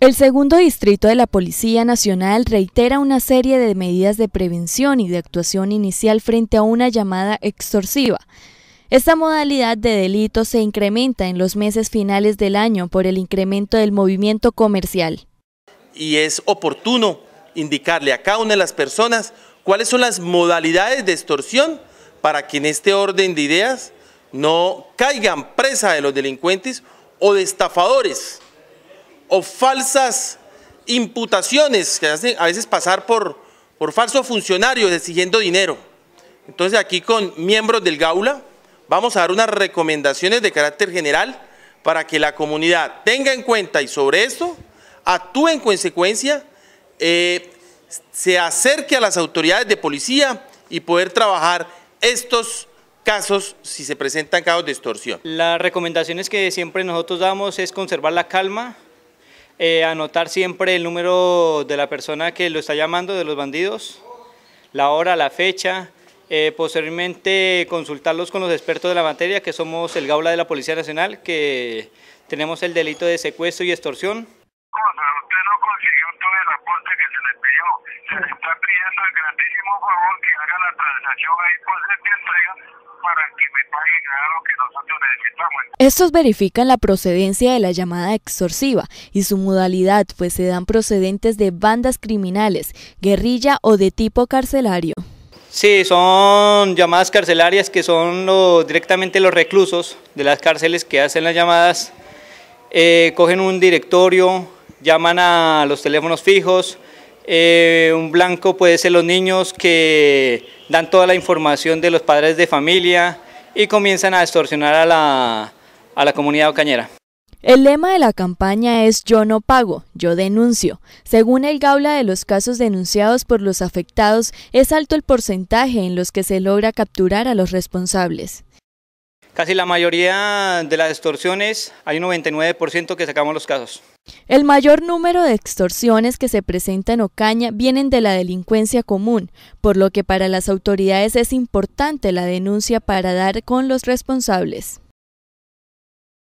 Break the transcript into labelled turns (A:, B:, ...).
A: El segundo distrito de la Policía Nacional reitera una serie de medidas de prevención y de actuación inicial frente a una llamada extorsiva. Esta modalidad de delito se incrementa en los meses finales del año por el incremento del movimiento comercial.
B: Y es oportuno indicarle a cada una de las personas cuáles son las modalidades de extorsión para que en este orden de ideas no caigan presa de los delincuentes o de estafadores o falsas imputaciones que hacen a veces pasar por, por falsos funcionarios exigiendo dinero. Entonces aquí con miembros del GAULA vamos a dar unas recomendaciones de carácter general para que la comunidad tenga en cuenta y sobre esto actúe en consecuencia, eh, se acerque a las autoridades de policía y poder trabajar estos casos si se presentan casos de extorsión.
C: Las recomendaciones que siempre nosotros damos es conservar la calma, eh, anotar siempre el número de la persona que lo está llamando, de los bandidos, la hora, la fecha, eh, posteriormente consultarlos con los expertos de la materia, que somos el Gaula de la Policía Nacional, que tenemos el delito de secuestro y extorsión.
A: se le está pidiendo el favor que haga la transacción ahí pues, entrega estos verifican la procedencia de la llamada extorsiva y su modalidad, pues se dan procedentes de bandas criminales, guerrilla o de tipo carcelario.
C: Sí, son llamadas carcelarias que son directamente los reclusos de las cárceles que hacen las llamadas. Eh, cogen un directorio, llaman a los teléfonos fijos, eh, un blanco puede ser los niños que dan toda la información de los padres de familia y comienzan a extorsionar a la, a la comunidad ocañera.
A: El lema de la campaña es Yo no pago, yo denuncio. Según el Gaula de los casos denunciados por los afectados, es alto el porcentaje en los que se logra capturar a los responsables.
C: Casi la mayoría de las extorsiones, hay un 99% que sacamos los casos.
A: El mayor número de extorsiones que se presentan en Ocaña vienen de la delincuencia común, por lo que para las autoridades es importante la denuncia para dar con los responsables.